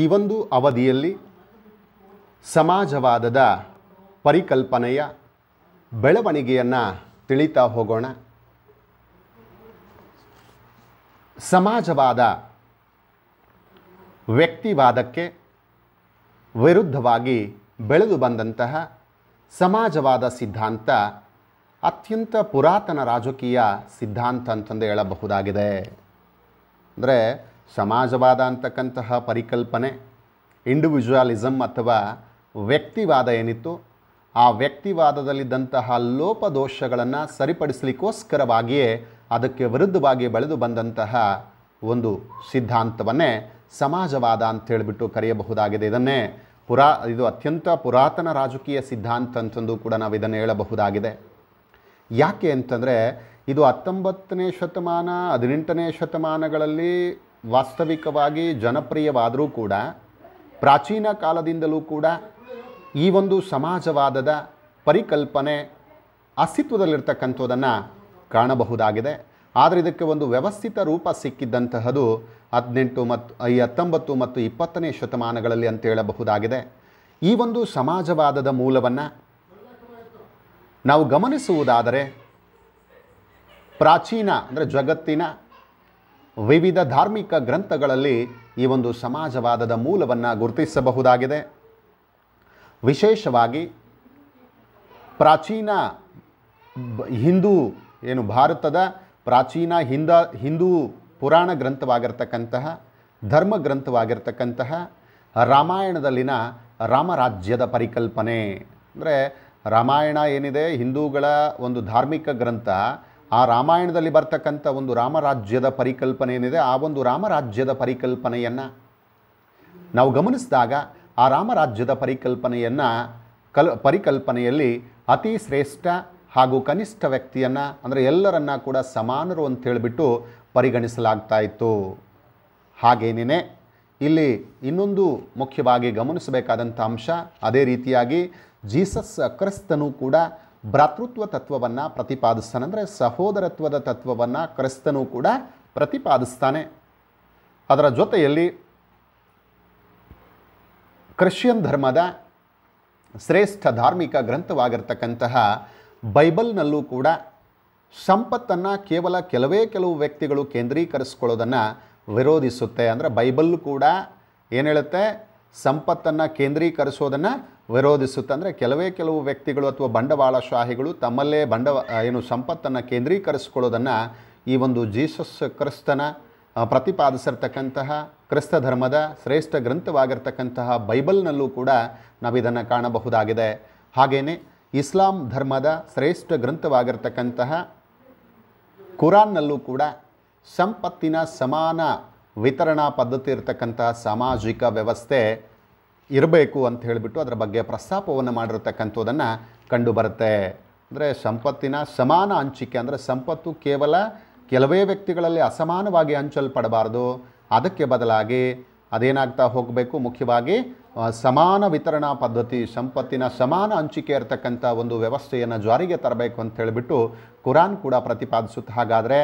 ಈ ಒಂದು ಅವಧಿಯಲ್ಲಿ ಸಮಾಜವಾದದ ಪರಿಕಲ್ಪನೆಯ ಬೆಳವಣಿಗೆಯನ್ನು ತಿಳಿತಾ ಹೋಗೋಣ ಸಮಾಜವಾದ ವ್ಯಕ್ತಿವಾದಕ್ಕೆ ವಿರುದ್ಧವಾಗಿ ಬೆಳೆದು ಬಂದಂತಹ ಸಮಾಜವಾದ ಸಿದ್ಧಾಂತ ಅತ್ಯಂತ ಪುರಾತನ ರಾಜಕೀಯ ಸಿದ್ಧಾಂತ ಅಂತಂದು ಹೇಳಬಹುದಾಗಿದೆ ಅಂದರೆ ಸಮಾಜವಾದ ಅಂತಕ್ಕಂತಹ ಪರಿಕಲ್ಪನೆ ಇಂಡಿವಿಜುವಲಿಸಮ್ ಅಥವಾ ವ್ಯಕ್ತಿವಾದ ಏನಿತ್ತು ಆ ವ್ಯಕ್ತಿವಾದದಲ್ಲಿದ್ದಂತಹ ಲೋಪದೋಷಗಳನ್ನು ಸರಿಪಡಿಸಲಿಕ್ಕೋಸ್ಕರವಾಗಿಯೇ ಅದಕ್ಕೆ ವಿರುದ್ಧವಾಗಿ ಬೆಳೆದು ಬಂದಂತಹ ಒಂದು ಸಿದ್ಧಾಂತವನ್ನೇ ಸಮಾಜವಾದ ಅಂತ ಕರೆಯಬಹುದಾಗಿದೆ ಇದನ್ನೇ ಪುರಾ ಇದು ಅತ್ಯಂತ ಪುರಾತನ ರಾಜಕೀಯ ಸಿದ್ಧಾಂತ ಅಂತಂದು ಕೂಡ ನಾವು ಇದನ್ನು ಹೇಳಬಹುದಾಗಿದೆ ಯಾಕೆ ಅಂತಂದರೆ ಇದು ಹತ್ತೊಂಬತ್ತನೇ ಶತಮಾನ ಹದಿನೆಂಟನೇ ಶತಮಾನಗಳಲ್ಲಿ ವಾಸ್ತವಿಕವಾಗಿ ಜನಪ್ರಿಯವಾದರೂ ಕೂಡ ಪ್ರಾಚೀನ ಕಾಲದಿಂದಲೂ ಕೂಡ ಈ ಒಂದು ಸಮಾಜವಾದದ ಪರಿಕಲ್ಪನೆ ಅಸ್ತಿತ್ವದಲ್ಲಿರ್ತಕ್ಕಂಥದ್ದನ್ನು ಕಾಣಬಹುದಾಗಿದೆ ಆದರೆ ಇದಕ್ಕೆ ಒಂದು ವ್ಯವಸ್ಥಿತ ರೂಪ ಸಿಕ್ಕಿದ್ದಂತಹದು ಹದಿನೆಂಟು ಮತ್ತು ಈ ಹತ್ತೊಂಬತ್ತು ಮತ್ತು ಇಪ್ಪತ್ತನೇ ಶತಮಾನಗಳಲ್ಲಿ ಅಂತ ಹೇಳಬಹುದಾಗಿದೆ ಈ ಒಂದು ಸಮಾಜವಾದದ ಮೂಲವನ್ನು ನಾವು ಗಮನಿಸುವುದಾದರೆ ಪ್ರಾಚೀನ ಅಂದರೆ ಜಗತ್ತಿನ ವಿವಿಧ ಧಾರ್ಮಿಕ ಗ್ರಂಥಗಳಲ್ಲಿ ಈ ಒಂದು ಸಮಾಜವಾದದ ಮೂಲವನ್ನು ಗುರುತಿಸಬಹುದಾಗಿದೆ ವಿಶೇಷವಾಗಿ ಪ್ರಾಚೀನ ಹಿಂದೂ ಏನು ಭಾರತದ ಪ್ರಾಚೀನ ಹಿಂದ ಹಿಂದೂ ಪುರಾಣ ಗ್ರಂಥವಾಗಿರ್ತಕ್ಕಂತಹ ಧರ್ಮ ಗ್ರಂಥವಾಗಿರ್ತಕ್ಕಂತಹ ರಾಮಾಯಣದಲ್ಲಿನ ರಾಮರಾಜ್ಯದ ಪರಿಕಲ್ಪನೆ ಅಂದರೆ ರಾಮಾಯಣ ಏನಿದೆ ಹಿಂದೂಗಳ ಒಂದು ಧಾರ್ಮಿಕ ಗ್ರಂಥ ಆ ರಾಮಾಯಣದಲ್ಲಿ ಬರ್ತಕ್ಕಂಥ ಒಂದು ರಾಮರಾಜ್ಯದ ಪರಿಕಲ್ಪನೆ ಏನಿದೆ ಆ ಒಂದು ರಾಮರಾಜ್ಯದ ಪರಿಕಲ್ಪನೆಯನ್ನು ನಾವು ಗಮನಿಸಿದಾಗ ಆ ರಾಮರಾಜ್ಯದ ಪರಿಕಲ್ಪನೆಯನ್ನು ಕಲ್ ಪರಿಕಲ್ಪನೆಯಲ್ಲಿ ಅತಿ ಶ್ರೇಷ್ಠ ಹಾಗೂ ಕನಿಷ್ಠ ವ್ಯಕ್ತಿಯನ್ನು ಅಂದರೆ ಎಲ್ಲರನ್ನ ಕೂಡ ಸಮಾನರು ಅಂತ ಹೇಳಿಬಿಟ್ಟು ಪರಿಗಣಿಸಲಾಗ್ತಾ ಇತ್ತು ಹಾಗೇನೇ ಇಲ್ಲಿ ಇನ್ನೊಂದು ಮುಖ್ಯವಾಗಿ ಗಮನಿಸಬೇಕಾದಂಥ ಅಂಶ ಅದೇ ರೀತಿಯಾಗಿ ಜೀಸಸ್ ಕ್ರಿಸ್ತನು ಕೂಡ ಭ್ರಾತೃತ್ವ ತತ್ವವನ್ನು ಪ್ರತಿಪಾದಿಸ್ತಾನೆ ಅಂದರೆ ಸಹೋದರತ್ವದ ತತ್ವವನ್ನು ಕ್ರಿಸ್ತನೂ ಕೂಡ ಪ್ರತಿಪಾದಿಸ್ತಾನೆ ಅದರ ಜೊತೆಯಲ್ಲಿ ಕ್ರಿಶ್ಚಿಯನ್ ಧರ್ಮದ ಶ್ರೇಷ್ಠ ಧಾರ್ಮಿಕ ಗ್ರಂಥವಾಗಿರ್ತಕ್ಕಂತಹ ಬೈಬಲ್ನಲ್ಲೂ ಕೂಡ ಸಂಪತ್ತನ್ನು ಕೇವಲ ಕೆಲವೇ ಕೆಲವು ವ್ಯಕ್ತಿಗಳು ಕೇಂದ್ರೀಕರಿಸ್ಕೊಳ್ಳೋದನ್ನು ವಿರೋಧಿಸುತ್ತೆ ಅಂದರೆ ಬೈಬಲ್ಲು ಕೂಡ ಏನು ಹೇಳುತ್ತೆ ಸಂಪತ್ತನ್ನು ಕೇಂದ್ರೀಕರಿಸೋದನ್ನು ವಿರೋಧಿಸುತ್ತೆ ಅಂದರೆ ಕೆಲವೇ ಕೆಲವು ವ್ಯಕ್ತಿಗಳು ಅಥವಾ ಬಂಡವಾಳಶಾಹಿಗಳು ತಮ್ಮಲ್ಲೇ ಬಂಡವಾ ಏನು ಸಂಪತ್ತನ್ನು ಕೇಂದ್ರೀಕರಿಸ್ಕೊಳ್ಳೋದನ್ನು ಈ ಒಂದು ಜೀಸಸ್ ಕ್ರಿಸ್ತನ ಪ್ರತಿಪಾದಿಸಿರ್ತಕ್ಕಂತಹ ಕ್ರಿಸ್ತ ಧರ್ಮದ ಶ್ರೇಷ್ಠ ಗ್ರಂಥವಾಗಿರ್ತಕ್ಕಂತಹ ಬೈಬಲ್ನಲ್ಲೂ ಕೂಡ ನಾವಿದನ್ನು ಕಾಣಬಹುದಾಗಿದೆ ಹಾಗೆಯೇ ಇಸ್ಲಾಂ ಧರ್ಮದ ಶ್ರೇಷ್ಠ ಗ್ರಂಥವಾಗಿರ್ತಕ್ಕಂತಹ ಕುರಾನ್ನಲ್ಲೂ ಕೂಡ ಸಂಪತ್ತಿನ ಸಮಾನ ವಿತರಣಾ ಪದ್ಧತಿ ಇರತಕ್ಕಂಥ ಸಾಮಾಜಿಕ ವ್ಯವಸ್ಥೆ ಇರಬೇಕು ಅಂತ ಹೇಳಿಬಿಟ್ಟು ಅದರ ಬಗ್ಗೆ ಪ್ರಸ್ತಾಪವನ್ನು ಮಾಡಿರತಕ್ಕಂಥದ್ದನ್ನು ಕಂಡುಬರುತ್ತೆ ಅಂದರೆ ಸಂಪತ್ತಿನ ಸಮಾನ ಹಂಚಿಕೆ ಅಂದರೆ ಸಂಪತ್ತು ಕೇವಲ ಕೆಲವೇ ವ್ಯಕ್ತಿಗಳಲ್ಲಿ ಅಸಮಾನವಾಗಿ ಹಂಚಲ್ಪಡಬಾರ್ದು ಅದಕ್ಕೆ ಬದಲಾಗಿ ಅದೇನಾಗ್ತಾ ಹೋಗಬೇಕು ಮುಖ್ಯವಾಗಿ ಸಮಾನ ವಿತರಣಾ ಪದ್ಧತಿ ಸಂಪತ್ತಿನ ಸಮಾನ ಹಂಚಿಕೆ ಇರತಕ್ಕಂಥ ಒಂದು ವ್ಯವಸ್ಥೆಯನ್ನು ಜಾರಿಗೆ ತರಬೇಕು ಅಂತ ಹೇಳಿಬಿಟ್ಟು ಕುರಾನ್ ಕೂಡ ಪ್ರತಿಪಾದಿಸುತ್ತೆ ಹಾಗಾದರೆ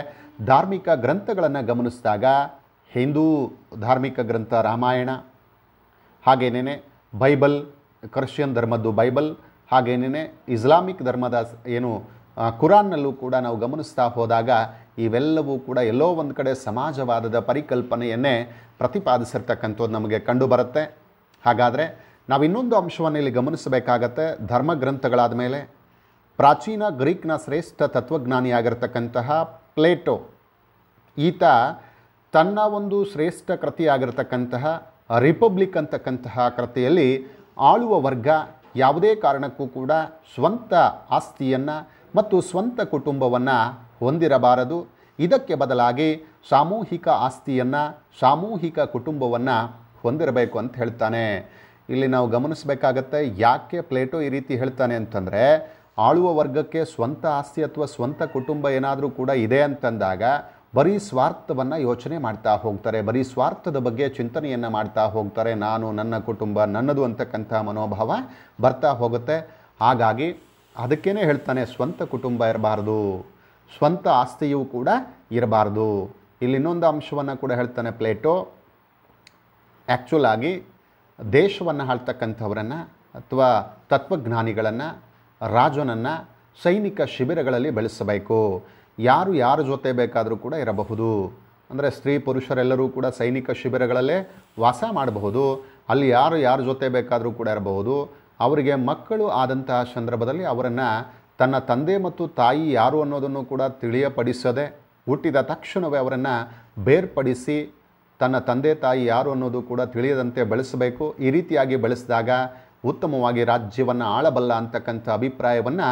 ಧಾರ್ಮಿಕ ಗ್ರಂಥಗಳನ್ನು ಗಮನಿಸಿದಾಗ ಹಿಂದೂ ಧಾರ್ಮಿಕ ಗ್ರಂಥ ರಾಮಾಯಣ ಹಾಗೇನೇ ಬೈಬಲ್ ಕ್ರಿಶ್ಚಿಯನ್ ಧರ್ಮದ್ದು ಬೈಬಲ್ ಹಾಗೇನೇ ಇಸ್ಲಾಮಿಕ್ ಧರ್ಮದ ಏನು ಕುರಾನ್ನಲ್ಲೂ ಕೂಡ ನಾವು ಗಮನಿಸ್ತಾ ಹೋದಾಗ ಇವೆಲ್ಲವೂ ಕೂಡ ಎಲ್ಲೋ ಒಂದು ಕಡೆ ಸಮಾಜವಾದದ ಪರಿಕಲ್ಪನೆಯನ್ನೇ ಪ್ರತಿಪಾದಿಸಿರ್ತಕ್ಕಂಥದ್ದು ನಮಗೆ ಕಂಡುಬರುತ್ತೆ ಹಾಗಾದರೆ ನಾವು ಇನ್ನೊಂದು ಅಂಶವನ್ನು ಇಲ್ಲಿ ಗಮನಿಸಬೇಕಾಗತ್ತೆ ಧರ್ಮ ಗ್ರಂಥಗಳಾದ ಮೇಲೆ ಪ್ರಾಚೀನ ಗ್ರೀಕ್ನ ಶ್ರೇಷ್ಠ ತತ್ವಜ್ಞಾನಿಯಾಗಿರ್ತಕ್ಕಂತಹ ಪ್ಲೇಟೋ ಈತ ತನ್ನ ಒಂದು ಶ್ರೇಷ್ಠ ಕೃತಿಯಾಗಿರತಕ್ಕಂತಹ ರಿಪಬ್ಲಿಕ್ ಅಂತಕ್ಕಂತಹ ಕೃತಿಯಲ್ಲಿ ಆಳುವ ವರ್ಗ ಯಾವುದೇ ಕಾರಣಕ್ಕೂ ಕೂಡ ಸ್ವಂತ ಆಸ್ತಿಯನ್ನು ಮತ್ತು ಸ್ವಂತ ಕುಟುಂಬವನ್ನು ಹೊಂದಿರಬಾರದು ಇದಕ್ಕೆ ಬದಲಾಗಿ ಸಾಮೂಹಿಕ ಆಸ್ತಿಯನ್ನು ಸಾಮೂಹಿಕ ಕುಟುಂಬವನ್ನು ಹೊಂದಿರಬೇಕು ಅಂತ ಹೇಳ್ತಾನೆ ಇಲ್ಲಿ ನಾವು ಗಮನಿಸಬೇಕಾಗತ್ತೆ ಯಾಕೆ ಪ್ಲೇಟೋ ಈ ರೀತಿ ಹೇಳ್ತಾನೆ ಅಂತಂದರೆ ಆಳುವ ವರ್ಗಕ್ಕೆ ಸ್ವಂತ ಆಸ್ತಿ ಅಥವಾ ಸ್ವಂತ ಕುಟುಂಬ ಏನಾದರೂ ಕೂಡ ಇದೆ ಅಂತಂದಾಗ ಬರೀ ಸ್ವಾರ್ಥವನ್ನು ಯೋಚನೆ ಮಾಡ್ತಾ ಹೋಗ್ತಾರೆ ಬರೀ ಸ್ವಾರ್ಥದ ಬಗ್ಗೆ ಚಿಂತನೆಯನ್ನು ಮಾಡ್ತಾ ಹೋಗ್ತಾರೆ ನಾನು ನನ್ನ ಕುಟುಂಬ ನನ್ನದು ಅಂತಕ್ಕಂಥ ಮನೋಭಾವ ಬರ್ತಾ ಹೋಗುತ್ತೆ ಹಾಗಾಗಿ ಅದಕ್ಕೇ ಹೇಳ್ತಾನೆ ಸ್ವಂತ ಕುಟುಂಬ ಇರಬಾರ್ದು ಸ್ವಂತ ಆಸ್ತಿಯೂ ಕೂಡ ಇರಬಾರ್ದು ಇಲ್ಲಿ ಇನ್ನೊಂದು ಅಂಶವನ್ನು ಕೂಡ ಹೇಳ್ತಾನೆ ಪ್ಲೇಟೋ ಆ್ಯಕ್ಚುಲ್ ಆಗಿ ದೇಶವನ್ನು ಆಳ್ತಕ್ಕಂಥವರನ್ನು ಅಥವಾ ತತ್ವಜ್ಞಾನಿಗಳನ್ನು ರಾಜನನ್ನು ಸೈನಿಕ ಶಿಬಿರಗಳಲ್ಲಿ ಬೆಳೆಸಬೇಕು ಯಾರು ಯಾರ ಜೊತೆ ಬೇಕಾದರೂ ಕೂಡ ಇರಬಹುದು ಅಂದರೆ ಸ್ತ್ರೀ ಪುರುಷರೆಲ್ಲರೂ ಕೂಡ ಸೈನಿಕ ಶಿಬಿರಗಳಲ್ಲೇ ವಾಸ ಮಾಡಬಹುದು ಅಲ್ಲಿ ಯಾರು ಯಾರ ಜೊತೆ ಬೇಕಾದರೂ ಕೂಡ ಇರಬಹುದು ಅವರಿಗೆ ಮಕ್ಕಳು ಆದಂತಹ ಸಂದರ್ಭದಲ್ಲಿ ಅವರನ್ನು ತನ್ನ ತಂದೆ ಮತ್ತು ತಾಯಿ ಯಾರು ಅನ್ನೋದನ್ನು ಕೂಡ ತಿಳಿಯಪಡಿಸದೆ ಹುಟ್ಟಿದ ತಕ್ಷಣವೇ ಅವರನ್ನು ಬೇರ್ಪಡಿಸಿ ತನ್ನ ತಂದೆ ತಾಯಿ ಯಾರು ಅನ್ನೋದು ಕೂಡ ತಿಳಿಯದಂತೆ ಬೆಳೆಸಬೇಕು ಈ ರೀತಿಯಾಗಿ ಬೆಳೆಸಿದಾಗ ಉತ್ತಮವಾಗಿ ರಾಜ್ಯವನ್ನು ಆಳಬಲ್ಲ ಅಂತಕ್ಕಂಥ ಅಭಿಪ್ರಾಯವನ್ನು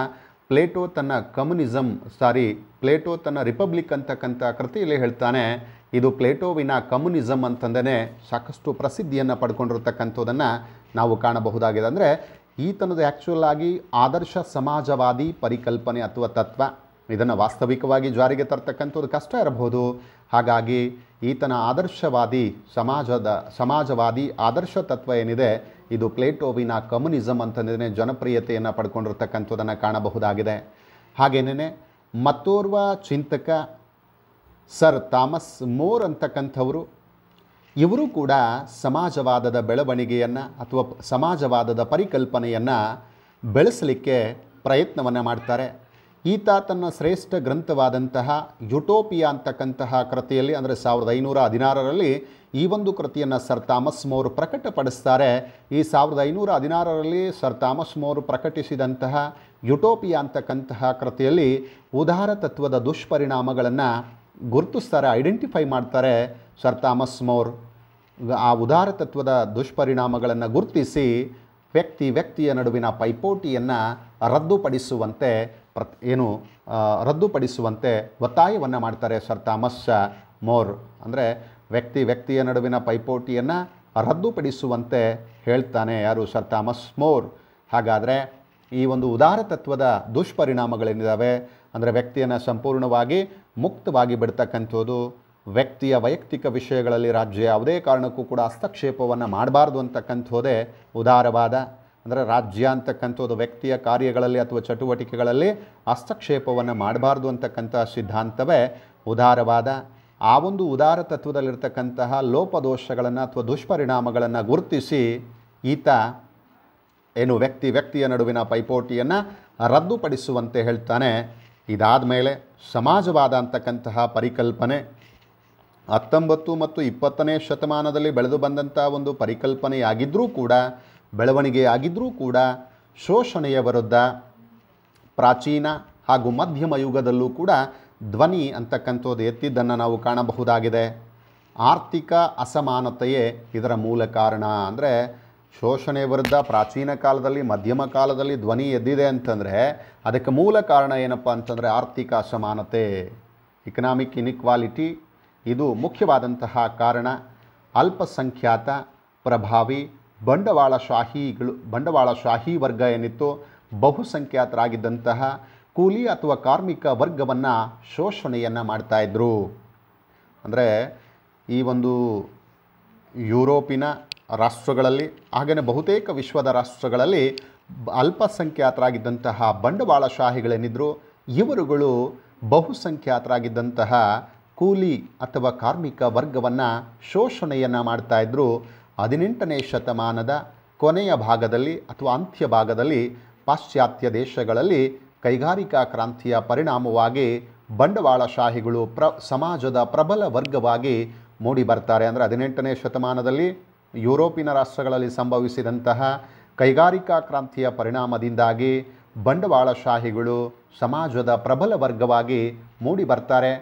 ಪ್ಲೇಟೋ ತನ್ನ ಕಮ್ಯುನಿಸಮ್ ಸಾರಿ ಪ್ಲೇಟೋ ತನ್ನ ರಿಪಬ್ಲಿಕ್ ಅಂತಕ್ಕಂಥ ಕೃತಿಯಲ್ಲಿ ಹೇಳ್ತಾನೆ ಇದು ಪ್ಲೇಟೋವಿನ ಕಮ್ಯುನಿಸಮ್ ಅಂತಂದೇ ಸಾಕಷ್ಟು ಪ್ರಸಿದ್ಧಿಯನ್ನು ಪಡ್ಕೊಂಡಿರ್ತಕ್ಕಂಥದ್ದನ್ನು ನಾವು ಕಾಣಬಹುದಾಗಿದೆ ಅಂದರೆ ಈತನದು ಆ್ಯಕ್ಚುಯಲ್ ಆಗಿ ಆದರ್ಶ ಸಮಾಜವಾದಿ ಪರಿಕಲ್ಪನೆ ಅಥವಾ ತತ್ವ ಇದನ್ನು ವಾಸ್ತವಿಕವಾಗಿ ಜಾರಿಗೆ ತರ್ತಕ್ಕಂಥದ್ದು ಕಷ್ಟ ಇರಬಹುದು ಹಾಗಾಗಿ ಈತನ ಆದರ್ಶವಾದಿ ಸಮಾಜದ ಸಮಾಜವಾದಿ ಆದರ್ಶ ತತ್ವ ಏನಿದೆ ಇದು ಪ್ಲೇಟೋವಿನ ಕಮ್ಯುನಿಸಮ್ ಅಂತಂದರೆ ಜನಪ್ರಿಯತೆಯನ್ನು ಪಡ್ಕೊಂಡಿರ್ತಕ್ಕಂಥದ್ದನ್ನು ಕಾಣಬಹುದಾಗಿದೆ ಹಾಗೇನೇ ಮತ್ತೋರ್ವ ಚಿಂತಕ ಸರ್ ಥಾಮಸ್ ಮೋರ್ ಅಂತಕ್ಕಂಥವರು ಇವರು ಕೂಡ ಸಮಾಜವಾದದ ಬೆಳವಣಿಗೆಯನ್ನು ಅಥವಾ ಸಮಾಜವಾದದ ಪರಿಕಲ್ಪನೆಯನ್ನು ಬೆಳೆಸಲಿಕ್ಕೆ ಪ್ರಯತ್ನವನ್ನು ಮಾಡ್ತಾರೆ ಈತ ತನ್ನ ಶ್ರೇಷ್ಠ ಗ್ರಂಥವಾದಂತಹ ಯುಟೋಪಿಯಾ ಅಂತಕ್ಕಂತಹ ಕೃತಿಯಲ್ಲಿ ಅಂದರೆ ಸಾವಿರದ ಐನೂರ ಹದಿನಾರರಲ್ಲಿ ಈ ಒಂದು ಕೃತಿಯನ್ನು ಸರ್ ಥಾಮಸ್ ಮೋರ್ ಪ್ರಕಟಪಡಿಸ್ತಾರೆ ಈ ಸಾವಿರದ ಐನೂರ ಹದಿನಾರರಲ್ಲಿ ಸರ್ ಥಾಮಸ್ ಮೋರ್ ಪ್ರಕಟಿಸಿದಂತಹ ಯುಟೋಪಿಯಾ ಅಂತಕ್ಕಂತಹ ಕೃತಿಯಲ್ಲಿ ಉದಾರ ತತ್ವದ ದುಷ್ಪರಿಣಾಮಗಳನ್ನು ಗುರುತಿಸ್ತಾರೆ ಐಡೆಂಟಿಫೈ ಮಾಡ್ತಾರೆ ಸರ್ ಥಾಮಸ್ ಮೋರ್ ಆ ಉದಾರ ತತ್ವದ ದುಷ್ಪರಿಣಾಮಗಳನ್ನು ಗುರುತಿಸಿ ವ್ಯಕ್ತಿ ವ್ಯಕ್ತಿಯ ನಡುವಿನ ಪೈಪೋಟಿಯನ್ನು ರದ್ದುಪಡಿಸುವಂತೆ ಪ್ರ ಏನು ರದ್ದುಪಡಿಸುವಂತೆ ಒತ್ತಾಯವನ್ನು ಮಾಡ್ತಾರೆ ಸರ್ ಥಾಮಸ್ ಮೋರ್ ಅಂದರೆ ವ್ಯಕ್ತಿ ವ್ಯಕ್ತಿಯ ನಡುವಿನ ಪೈಪೋಟಿಯನ್ನು ರದ್ದುಪಡಿಸುವಂತೆ ಹೇಳ್ತಾನೆ ಯಾರು ಸರ್ ಥಾಮಸ್ ಮೋರ್ ಹಾಗಾದರೆ ಈ ಒಂದು ಉದಾರ ತತ್ವದ ದುಷ್ಪರಿಣಾಮಗಳೇನಿದ್ದಾವೆ ಅಂದರೆ ವ್ಯಕ್ತಿಯನ್ನು ಸಂಪೂರ್ಣವಾಗಿ ಮುಕ್ತವಾಗಿ ಬಿಡ್ತಕ್ಕಂಥದ್ದು ವ್ಯಕ್ತಿಯ ವೈಯಕ್ತಿಕ ವಿಷಯಗಳಲ್ಲಿ ರಾಜ್ಯ ಯಾವುದೇ ಕಾರಣಕ್ಕೂ ಕೂಡ ಹಸ್ತಕ್ಷೇಪವನ್ನು ಮಾಡಬಾರ್ದು ಅಂತಕ್ಕಂಥದ್ದೇ ಉದಾರವಾದ ಅಂದರೆ ರಾಜ್ಯ ಅಂತಕ್ಕಂಥದ್ದು ವ್ಯಕ್ತಿಯ ಕಾರ್ಯಗಳಲ್ಲಿ ಅಥವಾ ಚಟುವಟಿಕೆಗಳಲ್ಲಿ ಹಸ್ತಕ್ಷೇಪವನ್ನು ಮಾಡಬಾರ್ದು ಅಂತಕ್ಕಂಥ ಸಿದ್ಧಾಂತವೇ ಉದಾರವಾದ ಆ ಒಂದು ಉದಾರ ತತ್ವದಲ್ಲಿರ್ತಕ್ಕಂತಹ ಲೋಪದೋಷಗಳನ್ನು ಅಥವಾ ದುಷ್ಪರಿಣಾಮಗಳನ್ನು ಗುರುತಿಸಿ ಈತ ಏನು ವ್ಯಕ್ತಿ ವ್ಯಕ್ತಿಯ ನಡುವಿನ ಪೈಪೋಟಿಯನ್ನು ರದ್ದುಪಡಿಸುವಂತೆ ಹೇಳ್ತಾನೆ ಇದಾದ ಮೇಲೆ ಸಮಾಜವಾದ ಅಂತಕ್ಕಂತಹ ಪರಿಕಲ್ಪನೆ ಹತ್ತೊಂಬತ್ತು ಮತ್ತು ಇಪ್ಪತ್ತನೇ ಶತಮಾನದಲ್ಲಿ ಬೆಳೆದು ಬಂದಂಥ ಒಂದು ಪರಿಕಲ್ಪನೆಯಾಗಿದ್ದರೂ ಕೂಡ ಬೆಳವಣಿಗೆಯಾಗಿದ್ದರೂ ಕೂಡ ಶೋಷಣೆಯ ವಿರುದ್ಧ ಪ್ರಾಚೀನ ಹಾಗೂ ಮಧ್ಯಮ ಯುಗದಲ್ಲೂ ಕೂಡ ಧ್ವನಿ ಅಂತಕ್ಕಂಥದ್ದು ಎತ್ತಿದ್ದನ್ನು ನಾವು ಕಾಣಬಹುದಾಗಿದೆ ಆರ್ಥಿಕ ಅಸಮಾನತೆಯೇ ಇದರ ಮೂಲ ಕಾರಣ ಅಂದರೆ ಶೋಷಣೆ ವಿರುದ್ಧ ಪ್ರಾಚೀನ ಕಾಲದಲ್ಲಿ ಮಧ್ಯಮ ಕಾಲದಲ್ಲಿ ಧ್ವನಿ ಎದ್ದಿದೆ ಅಂತಂದರೆ ಅದಕ್ಕೆ ಮೂಲ ಕಾರಣ ಏನಪ್ಪ ಅಂತಂದರೆ ಆರ್ಥಿಕ ಅಸಮಾನತೆ ಇಕನಾಮಿಕ್ ಇನ್ಇಕ್ವಾಲಿಟಿ ಇದು ಮುಖ್ಯವಾದಂತಹ ಕಾರಣ ಅಲ್ಪಸಂಖ್ಯಾತ ಪ್ರಭಾವಿ ಬಂಡವಾಳಶಾಹಿಗಳು ಬಂಡವಾಳಶಾಹಿ ವರ್ಗ ಏನಿತ್ತು ಬಹುಸಂಖ್ಯಾತರಾಗಿದ್ದಂತಹ ಕೂಲಿ ಅಥವಾ ಕಾರ್ಮಿಕ ವರ್ಗವನ್ನು ಶೋಷಣೆಯನ್ನು ಮಾಡ್ತಾಯಿದ್ರು ಅಂದರೆ ಈ ಒಂದು ಯುರೋಪಿನ ರಾಷ್ಟ್ರಗಳಲ್ಲಿ ಹಾಗೆಯೇ ಬಹುತೇಕ ವಿಶ್ವದ ರಾಷ್ಟ್ರಗಳಲ್ಲಿ ಅಲ್ಪಸಂಖ್ಯಾತರಾಗಿದ್ದಂತಹ ಬಂಡವಾಳಶಾಹಿಗಳೇನಿದ್ರು ಇವರುಗಳು ಬಹುಸಂಖ್ಯಾತರಾಗಿದ್ದಂತಹ ಕೂಲಿ ಅಥವಾ ಕಾರ್ಮಿಕ ವರ್ಗವನ್ನು ಶೋಷಣೆಯನ್ನು ಮಾಡ್ತಾಯಿದ್ರು ಹದಿನೆಂಟನೇ ಶತಮಾನದ ಕೊನೆಯ ಭಾಗದಲ್ಲಿ ಅಥವಾ ಅಂತ್ಯ ಭಾಗದಲ್ಲಿ ಪಾಶ್ಚಾತ್ಯ ದೇಶಗಳಲ್ಲಿ ಕೈಗಾರಿಕಾ ಕ್ರಾಂತಿಯ ಪರಿಣಾಮವಾಗಿ ಬಂಡವಾಳಶಾಹಿಗಳು ಪ್ರ ಸಮಾಜದ ಪ್ರಬಲ ವರ್ಗವಾಗಿ ಮೂಡಿಬರ್ತಾರೆ ಅಂದರೆ ಹದಿನೆಂಟನೇ ಶತಮಾನದಲ್ಲಿ ಯುರೋಪಿನ ರಾಷ್ಟ್ರಗಳಲ್ಲಿ ಸಂಭವಿಸಿದಂತಹ ಕೈಗಾರಿಕಾ ಕ್ರಾಂತಿಯ ಪರಿಣಾಮದಿಂದಾಗಿ ಬಂಡವಾಳಶಾಹಿಗಳು ಸಮಾಜದ ಪ್ರಬಲ ವರ್ಗವಾಗಿ ಮೂಡಿಬರ್ತಾರೆ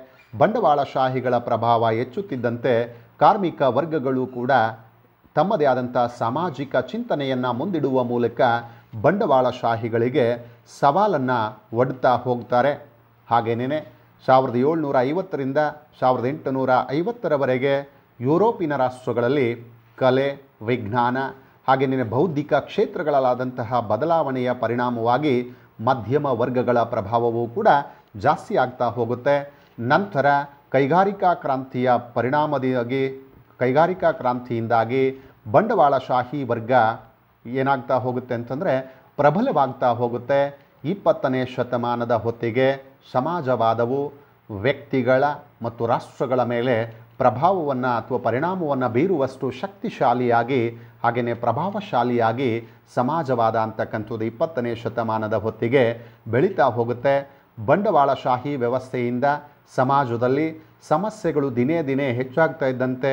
ಬಂಡವಾಳಶಾಹಿಗಳ ಪ್ರಭಾವ ಹೆಚ್ಚುತ್ತಿದ್ದಂತೆ ಕಾರ್ಮಿಕ ವರ್ಗಗಳು ಕೂಡ ತಮ್ಮದೇ ಆದಂಥ ಸಾಮಾಜಿಕ ಚಿಂತನೆಯನ್ನು ಮುಂದಿಡುವ ಮೂಲಕ ಬಂಡವಾಳಶಾಹಿಗಳಿಗೆ ಸವಾಲನ್ನು ಒಡ್ತಾ ಹೋಗ್ತಾರೆ ಹಾಗೇನೇ ಸಾವಿರದ ಏಳ್ನೂರ ಐವತ್ತರಿಂದ ಸಾವಿರದ ಎಂಟುನೂರ ಐವತ್ತರವರೆಗೆ ಯುರೋಪಿನ ರಾಷ್ಟ್ರಗಳಲ್ಲಿ ಕಲೆ ವಿಜ್ಞಾನ ಹಾಗೆಯೇ ಬೌದ್ಧಿಕ ಕ್ಷೇತ್ರಗಳಲ್ಲಾದಂತಹ ಬದಲಾವಣೆಯ ಪರಿಣಾಮವಾಗಿ ಮಧ್ಯಮ ವರ್ಗಗಳ ಪ್ರಭಾವವೂ ಕೂಡ ಜಾಸ್ತಿ ಆಗ್ತಾ ಹೋಗುತ್ತೆ ನಂತರ ಕೈಗಾರಿಕಾ ಕ್ರಾಂತಿಯ ಪರಿಣಾಮದಾಗಿ ಕೈಗಾರಿಕಾ ಕ್ರಾಂತಿಯಿಂದಾಗಿ ಬಂಡವಾಳಶಾಹಿ ವರ್ಗ ಏನಾಗ್ತಾ ಹೋಗುತ್ತೆ ಅಂತಂದರೆ ಪ್ರಬಲವಾಗ್ತಾ ಹೋಗುತ್ತೆ ಇಪ್ಪತ್ತನೇ ಶತಮಾನದ ಹೊತ್ತಿಗೆ ಸಮಾಜವಾದವು ವ್ಯಕ್ತಿಗಳ ಮತ್ತು ರಾಷ್ಟ್ರಗಳ ಮೇಲೆ ಪ್ರಭಾವವನ್ನು ಅಥವಾ ಪರಿಣಾಮವನ್ನು ಬೀರುವಷ್ಟು ಶಕ್ತಿಶಾಲಿಯಾಗಿ ಹಾಗೆಯೇ ಪ್ರಭಾವಶಾಲಿಯಾಗಿ ಸಮಾಜವಾದ ಅಂತಕ್ಕಂಥದ್ದು ಇಪ್ಪತ್ತನೇ ಶತಮಾನದ ಹೊತ್ತಿಗೆ ಬೆಳೀತಾ ಹೋಗುತ್ತೆ ಬಂಡವಾಳಶಾಹಿ ವ್ಯವಸ್ಥೆಯಿಂದ ಸಮಾಜದಲ್ಲಿ ಸಮಸ್ಯೆಗಳು ದಿನೇ ದಿನೇ ಹೆಚ್ಚಾಗ್ತಾ ಇದ್ದಂತೆ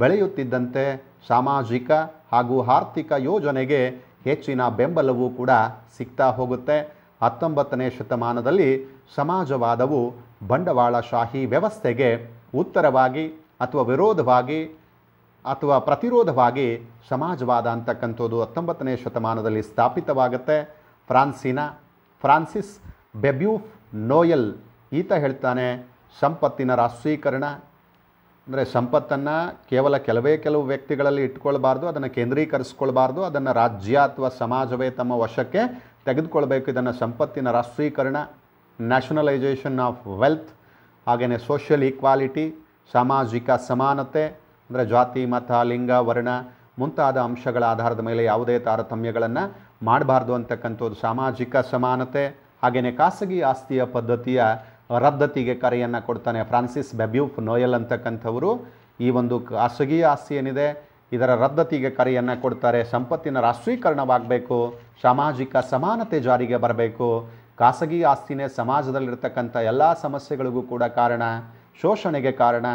ಬೆಳೆಯುತ್ತಿದ್ದಂತೆ ಸಾಮಾಜಿಕ ಹಾಗೂ ಆರ್ಥಿಕ ಯೋಜನೆಗೆ ಹೆಚ್ಚಿನ ಬೆಂಬಲವೂ ಕೂಡ ಸಿಗ್ತಾ ಹೋಗುತ್ತೆ ಹತ್ತೊಂಬತ್ತನೇ ಶತಮಾನದಲ್ಲಿ ಸಮಾಜವಾದವು ಬಂಡವಾಳಶಾಹಿ ವ್ಯವಸ್ಥೆಗೆ ಉತ್ತರವಾಗಿ ಅಥವಾ ವಿರೋಧವಾಗಿ ಅಥವಾ ಪ್ರತಿರೋಧವಾಗಿ ಸಮಾಜವಾದ ಅಂತಕ್ಕಂಥದ್ದು ಹತ್ತೊಂಬತ್ತನೇ ಶತಮಾನದಲ್ಲಿ ಸ್ಥಾಪಿತವಾಗುತ್ತೆ ಫ್ರಾನ್ಸಿನ ಫ್ರಾನ್ಸಿಸ್ ಬೆಬ್ಯೂಫ್ ನೋಯಲ್ ಈತ ಹೇಳ್ತಾನೆ ಸಂಪತ್ತಿನ ರಾಷ್ಟ್ರೀಕರಣ ಅಂದರೆ ಸಂಪತ್ತನ್ನು ಕೇವಲ ಕೆಲವೇ ಕೆಲವು ವ್ಯಕ್ತಿಗಳಲ್ಲಿ ಇಟ್ಕೊಳ್ಬಾರ್ದು ಅದನ್ನು ಕೇಂದ್ರೀಕರಿಸ್ಕೊಳ್ಬಾರ್ದು ಅದನ್ನು ರಾಜ್ಯ ಅಥವಾ ಸಮಾಜವೇ ತಮ್ಮ ವಶಕ್ಕೆ ತೆಗೆದುಕೊಳ್ಬೇಕು ಇದನ್ನು ಸಂಪತ್ತಿನ ರಾಷ್ಟ್ರೀಕರಣ ನ್ಯಾಷನಲೈಸೇಷನ್ ಆಫ್ ವೆಲ್ತ್ ಹಾಗೆಯೇ ಸೋಷಿಯಲ್ ಈಕ್ವಾಲಿಟಿ ಸಾಮಾಜಿಕ ಸಮಾನತೆ ಅಂದರೆ ಜಾತಿ ಮತ ಲಿಂಗ ವರ್ಣ ಮುಂತಾದ ಅಂಶಗಳ ಆಧಾರದ ಮೇಲೆ ಯಾವುದೇ ತಾರತಮ್ಯಗಳನ್ನು ಮಾಡಬಾರ್ದು ಅಂತಕ್ಕಂಥದ್ದು ಸಾಮಾಜಿಕ ಸಮಾನತೆ ಹಾಗೆಯೇ ಖಾಸಗಿ ಆಸ್ತಿಯ ಪದ್ಧತಿಯ ರದ್ದತಿಗೆ ಕರೆಯನ್ನು ಕೊಡ್ತಾನೆ ಫ್ರಾನ್ಸಿಸ್ ಬೆಬ್ಯೂಫ್ ನೋಯಲ್ ಅಂತಕ್ಕಂಥವರು ಈ ಒಂದು ಖಾಸಗಿ ಆಸ್ತಿ ಏನಿದೆ ಇದರ ರದ್ದತಿಗೆ ಕರೆಯನ್ನು ಕೊಡ್ತಾರೆ ಸಂಪತ್ತಿನ ರಾಷ್ಟ್ರೀಕರಣವಾಗಬೇಕು ಸಾಮಾಜಿಕ ಸಮಾನತೆ ಜಾರಿಗೆ ಬರಬೇಕು ಖಾಸಗಿ ಆಸ್ತಿನೇ ಸಮಾಜದಲ್ಲಿರ್ತಕ್ಕಂಥ ಎಲ್ಲ ಸಮಸ್ಯೆಗಳಿಗೂ ಕೂಡ ಕಾರಣ ಶೋಷಣೆಗೆ ಕಾರಣ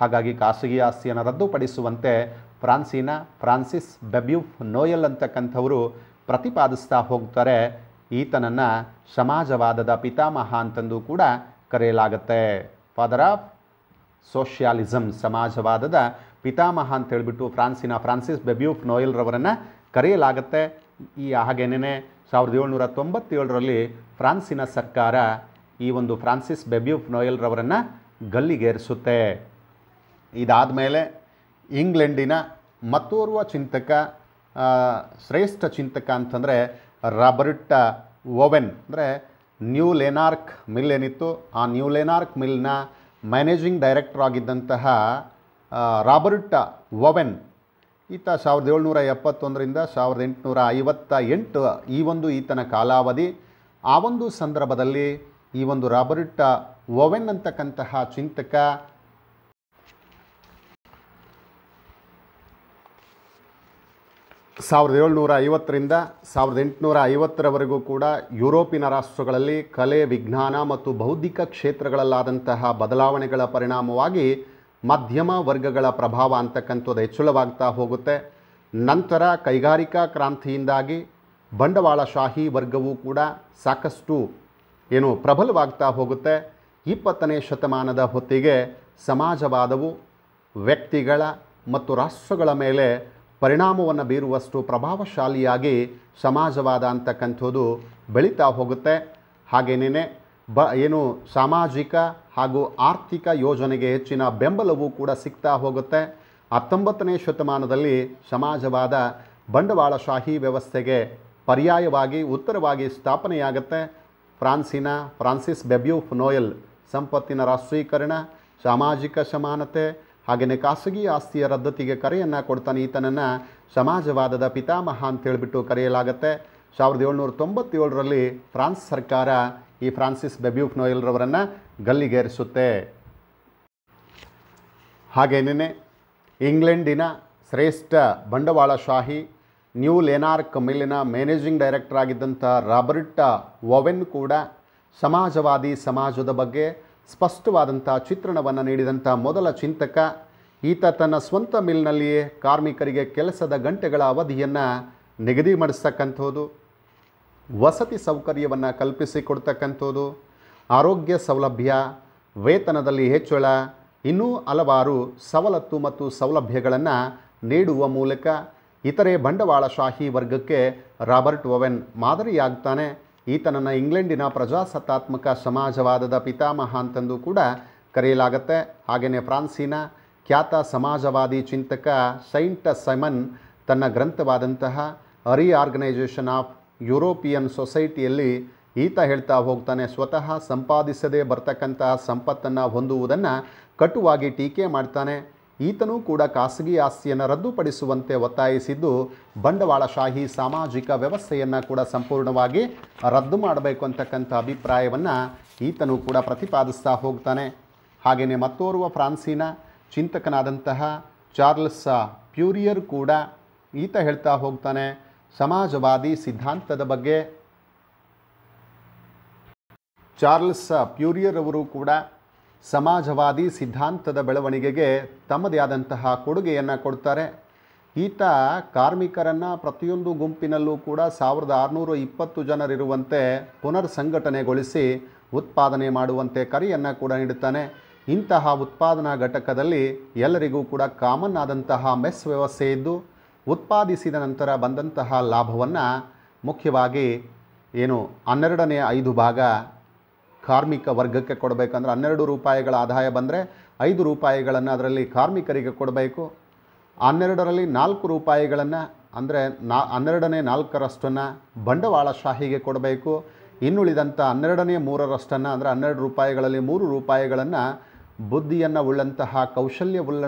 ಹಾಗಾಗಿ ಖಾಸಗಿ ಆಸ್ತಿಯನ್ನು ರದ್ದುಪಡಿಸುವಂತೆ ಫ್ರಾನ್ಸಿನ ಫ್ರಾನ್ಸಿಸ್ ಬೆಬ್ಯೂಫ್ ನೋಯಲ್ ಅಂತಕ್ಕಂಥವರು ಪ್ರತಿಪಾದಿಸ್ತಾ ಹೋಗ್ತಾರೆ ಈತನನ್ನು ಸಮಾಜವಾದದ ಪಿತಾಮಹ ಅಂತಂದು ಕೂಡ ಕರೆಯಲಾಗತ್ತೆ ಫಾದರ್ ಆಫ್ ಸೋಷಿಯಾಲಿಸಮ್ ಸಮಾಜವಾದದ ಪಿತಾಮಹ ಅಂತ ಹೇಳಿಬಿಟ್ಟು ಫ್ರಾನ್ಸಿನ ಫ್ರಾನ್ಸಿಸ್ ಬೆಬ್ಯೂಫ್ ನೋಯಲ್ ರವರನ್ನು ಕರೆಯಲಾಗುತ್ತೆ ಈ ಹಾಗೇನೇ ಸಾವಿರದ ಏಳ್ನೂರ ತೊಂಬತ್ತೇಳರಲ್ಲಿ ಫ್ರಾನ್ಸಿನ ಸರ್ಕಾರ ಈ ಒಂದು ಫ್ರಾನ್ಸಿಸ್ ಬೆಬ್ಯೂಫ್ ನೋಯಲ್ ರವರನ್ನು ಗಲ್ಲಿಗೇರಿಸುತ್ತೆ ಇದಾದ ಮೇಲೆ ಇಂಗ್ಲೆಂಡಿನ ಮತ್ತೋರ್ವ ಚಿಂತಕ ಶ್ರೇಷ್ಠ ಚಿಂತಕ ಅಂತಂದರೆ ರಾಬರ್ಟ್ ಓವೆನ್ ಅಂದರೆ ನ್ಯೂ ಲೆನಾರ್ಕ್ ಮಿಲ್ ಏನಿತ್ತು ಆ ನ್ಯೂ ಲೆನಾರ್ಕ್ ಮಿಲ್ನ ಮ್ಯಾನೇಜಿಂಗ್ ಡೈರೆಕ್ಟರ್ ಆಗಿದ್ದಂತಹ ರಾಬರ್ಟ್ ವವೆನ್ ಈತ ಸಾವಿರದ ಏಳ್ನೂರ ಎಪ್ಪತ್ತೊಂದರಿಂದ ಸಾವಿರದ ಎಂಟುನೂರ ಐವತ್ತ ಎಂಟು ಈ ಒಂದು ಈತನ ಕಾಲಾವಧಿ ಆ ಒಂದು ಸಂದರ್ಭದಲ್ಲಿ ಈ ಒಂದು ರಾಬರ್ಟ್ ಒವೆನ್ ಅಂತಕ್ಕಂತಹ ಚಿಂತಕ ಸಾವಿರದ ಏಳ್ನೂರ ಐವತ್ತರಿಂದ ಸಾವಿರದ ಎಂಟುನೂರ ಐವತ್ತರವರೆಗೂ ಕೂಡ ಯುರೋಪಿನ ರಾಷ್ಟ್ರಗಳಲ್ಲಿ ಕಲೆ ವಿಜ್ಞಾನ ಮತ್ತು ಬೌದ್ಧಿಕ ಕ್ಷೇತ್ರಗಳಲ್ಲಾದಂತಹ ಬದಲಾವಣೆಗಳ ಪರಿಣಾಮವಾಗಿ ಮಧ್ಯಮ ವರ್ಗಗಳ ಪ್ರಭಾವ ಅಂತಕ್ಕಂಥದ್ದು ಹೆಚ್ಚಳವಾಗ್ತಾ ಹೋಗುತ್ತೆ ನಂತರ ಕೈಗಾರಿಕಾ ಕ್ರಾಂತಿಯಿಂದಾಗಿ ಬಂಡವಾಳಶಾಹಿ ವರ್ಗವೂ ಕೂಡ ಸಾಕಷ್ಟು ಏನು ಪ್ರಬಲವಾಗ್ತಾ ಹೋಗುತ್ತೆ ಇಪ್ಪತ್ತನೇ ಶತಮಾನದ ಹೊತ್ತಿಗೆ ಸಮಾಜವಾದವು ವ್ಯಕ್ತಿಗಳ ಮತ್ತು ರಾಷ್ಟ್ರಗಳ ಮೇಲೆ ಪರಿಣಾಮವನ್ನು ಬೀರುವಷ್ಟು ಪ್ರಭಾವಶಾಲಿಯಾಗಿ ಸಮಾಜವಾದ ಅಂತಕ್ಕಂಥದ್ದು ಬೆಳೀತಾ ಹೋಗುತ್ತೆ ಹಾಗೇನೇನೆ ಬ ಏನು ಸಾಮಾಜಿಕ ಹಾಗೂ ಆರ್ಥಿಕ ಯೋಜನೆಗೆ ಹೆಚ್ಚಿನ ಬೆಂಬಲವೂ ಕೂಡ ಸಿಗ್ತಾ ಹೋಗುತ್ತೆ ಹತ್ತೊಂಬತ್ತನೇ ಶತಮಾನದಲ್ಲಿ ಸಮಾಜವಾದ ಬಂಡವಾಳಶಾಹಿ ವ್ಯವಸ್ಥೆಗೆ ಪರ್ಯಾಯವಾಗಿ ಉತ್ತರವಾಗಿ ಸ್ಥಾಪನೆಯಾಗುತ್ತೆ ಫ್ರಾನ್ಸಿನ ಫ್ರಾನ್ಸಿಸ್ ಬೆಬ್ಯೂಫ್ ನೋಯಲ್ ಸಂಪತ್ತಿನ ರಾಷ್ಟ್ರೀಕರಣ ಸಾಮಾಜಿಕ ಸಮಾನತೆ ಹಾಗೆಯೇ ಖಾಸಗಿ ಆಸ್ತಿಯ ರದ್ದತಿಗೆ ಕರೆಯನ್ನು ಕೊಡ್ತಾನೆ ಈತನನ್ನು ಸಮಾಜವಾದದ ಪಿತಾಮಹ ಅಂತೇಳಿಬಿಟ್ಟು ಕರೆಯಲಾಗುತ್ತೆ ಸಾವಿರದ ಏಳ್ನೂರ ತೊಂಬತ್ತೇಳರಲ್ಲಿ ಫ್ರಾನ್ಸ್ ಸರ್ಕಾರ ಈ ಫ್ರಾನ್ಸಿಸ್ ಬೆಬ್ಯೂಫ್ ನೋಯಲ್ರವರನ್ನು ಗಲ್ಲಿಗೇರಿಸುತ್ತೆ ಹಾಗೇನೇ ಇಂಗ್ಲೆಂಡಿನ ಶ್ರೇಷ್ಠ ಬಂಡವಾಳಶಾಹಿ ನ್ಯೂ ಲೆನಾರ್ಕ್ ಮಿಲ್ಲಿನ ಮ್ಯಾನೇಜಿಂಗ್ ಡೈರೆಕ್ಟರ್ ಆಗಿದ್ದಂಥ ರಾಬರ್ಟ್ ಒವೆನ್ ಕೂಡ ಸಮಾಜವಾದಿ ಸಮಾಜದ ಬಗ್ಗೆ ಸ್ಪಷ್ಟವಾದಂಥ ಚಿತ್ರಣವನ್ನು ನೀಡಿದಂಥ ಮೊದಲ ಚಿಂತಕ ಈತ ತನ್ನ ಸ್ವಂತ ಮಿಲ್ನಲ್ಲಿಯೇ ಕಾರ್ಮಿಕರಿಗೆ ಕೆಲಸದ ಗಂಟೆಗಳ ಅವಧಿಯನ್ನು ನಿಗದಿ ಮಾಡಿಸ್ತಕ್ಕಂಥದ್ದು ವಸತಿ ಸೌಕರ್ಯವನ್ನು ಕಲ್ಪಿಸಿಕೊಡ್ತಕ್ಕಂಥದ್ದು ಆರೋಗ್ಯ ಸೌಲಭ್ಯ ವೇತನದಲ್ಲಿ ಹೆಚ್ಚಳ ಇನ್ನೂ ಹಲವಾರು ಸವಲತ್ತು ಮತ್ತು ಸೌಲಭ್ಯಗಳನ್ನು ನೀಡುವ ಮೂಲಕ ಇತರೆ ಬಂಡವಾಳಶಾಹಿ ವರ್ಗಕ್ಕೆ ರಾಬರ್ಟ್ ಒವೆನ್ ಮಾದರಿಯಾಗ್ತಾನೆ ಈತನನ್ನು ಇಂಗ್ಲೆಂಡಿನ ಪ್ರಜಾಸತ್ತಾತ್ಮಕ ಸಮಾಜವಾದದ ಪಿತಾಮಹ ಅಂತಂದು ಕೂಡ ಕರೆಯಲಾಗತ್ತೆ ಹಾಗೆಯೇ ಫ್ರಾನ್ಸಿನ ಖ್ಯಾತ ಸಮಾಜವಾದಿ ಚಿಂತಕ ಸೈಂಟ್ ಸೈಮನ್ ತನ್ನ ಗ್ರಂಥವಾದಂತಹ ಅರಿ ಆರ್ಗನೈಸೇಷನ್ ಆಫ್ ಯುರೋಪಿಯನ್ ಸೊಸೈಟಿಯಲ್ಲಿ ಈತ ಹೇಳ್ತಾ ಹೋಗ್ತಾನೆ ಸ್ವತಃ ಸಂಪಾದಿಸದೇ ಬರ್ತಕ್ಕಂತಹ ಸಂಪತ್ತನ್ನು ಹೊಂದುವುದನ್ನು ಕಟುವಾಗಿ ಟೀಕೆ ಮಾಡ್ತಾನೆ ಈತನೂ ಕೂಡ ಖಾಸಗಿ ಆಸ್ತಿಯನ್ನು ರದ್ದುಪಡಿಸುವಂತೆ ಒತ್ತಾಯಿಸಿದ್ದು ಬಂಡವಾಳಶಾಹಿ ಸಾಮಾಜಿಕ ವ್ಯವಸ್ಥೆಯನ್ನು ಕೂಡ ಸಂಪೂರ್ಣವಾಗಿ ರದ್ದು ಮಾಡಬೇಕು ಅಂತಕ್ಕಂಥ ಅಭಿಪ್ರಾಯವನ್ನು ಈತನು ಕೂಡ ಪ್ರತಿಪಾದಿಸ್ತಾ ಹೋಗ್ತಾನೆ ಹಾಗೆಯೇ ಮತ್ತೋರ್ವ ಫ್ರಾನ್ಸಿನ ಚಿಂತಕನಾದಂತಹ ಚಾರ್ಲ್ಸ್ ಪ್ಯೂರಿಯರ್ ಕೂಡ ಈತ ಹೇಳ್ತಾ ಹೋಗ್ತಾನೆ ಸಮಾಜವಾದಿ ಸಿದ್ಧಾಂತದ ಬಗ್ಗೆ ಚಾರ್ಲ್ಸ್ ಪ್ಯೂರಿಯರ್ ಅವರು ಕೂಡ ಸಮಾಜವಾದಿ ಸಿದ್ಧಾಂತದ ಬೆಳವಣಿಗೆಗೆ ತಮ್ಮದೇ ಆದಂತಹ ಕೊಡುಗೆಯನ್ನು ಕೊಡ್ತಾರೆ ಈತ ಕಾರ್ಮಿಕರನ್ನು ಪ್ರತಿಯೊಂದು ಗುಂಪಿನಲ್ಲೂ ಕೂಡ ಸಾವಿರದ ಆರುನೂರ ಇಪ್ಪತ್ತು ಜನರಿರುವಂತೆ ಪುನರ್ ಸಂಘಟನೆಗೊಳಿಸಿ ಉತ್ಪಾದನೆ ಮಾಡುವಂತೆ ಕರೆಯನ್ನು ಕೂಡ ನೀಡುತ್ತಾನೆ ಇಂತಹ ಉತ್ಪಾದನಾ ಘಟಕದಲ್ಲಿ ಎಲ್ಲರಿಗೂ ಕೂಡ ಕಾಮನ್ ಆದಂತಹ ಮೆಸ್ ವ್ಯವಸ್ಥೆ ಇದ್ದು ಉತ್ಪಾದಿಸಿದ ನಂತರ ಬಂದಂತಹ ಲಾಭವನ್ನು ಮುಖ್ಯವಾಗಿ ಏನು ಹನ್ನೆರಡನೇ ಐದು ಭಾಗ ಕಾರ್ಮಿಕ ವರ್ಗಕ್ಕೆ ಕೊಡಬೇಕಂದ್ರೆ ಹನ್ನೆರಡು ರೂಪಾಯಿಗಳ ಆದಾಯ ಬಂದರೆ ಐದು ರೂಪಾಯಿಗಳನ್ನು ಅದರಲ್ಲಿ ಕಾರ್ಮಿಕರಿಗೆ ಕೊಡಬೇಕು ಹನ್ನೆರಡರಲ್ಲಿ ನಾಲ್ಕು ರೂಪಾಯಿಗಳನ್ನು ಅಂದರೆ ನಾ ಹನ್ನೆರಡನೇ ನಾಲ್ಕರಷ್ಟನ್ನು ಬಂಡವಾಳಶಾಹಿಗೆ ಕೊಡಬೇಕು ಇನ್ನುಳಿದಂಥ ಹನ್ನೆರಡನೇ ಮೂರರಷ್ಟನ್ನು ಅಂದರೆ ಹನ್ನೆರಡು ರೂಪಾಯಿಗಳಲ್ಲಿ ಮೂರು ರೂಪಾಯಿಗಳನ್ನು ಬುದ್ಧಿಯನ್ನು ಉಳ್ಳಂತಹ ಕೌಶಲ್ಯ ಉಳ್ಳ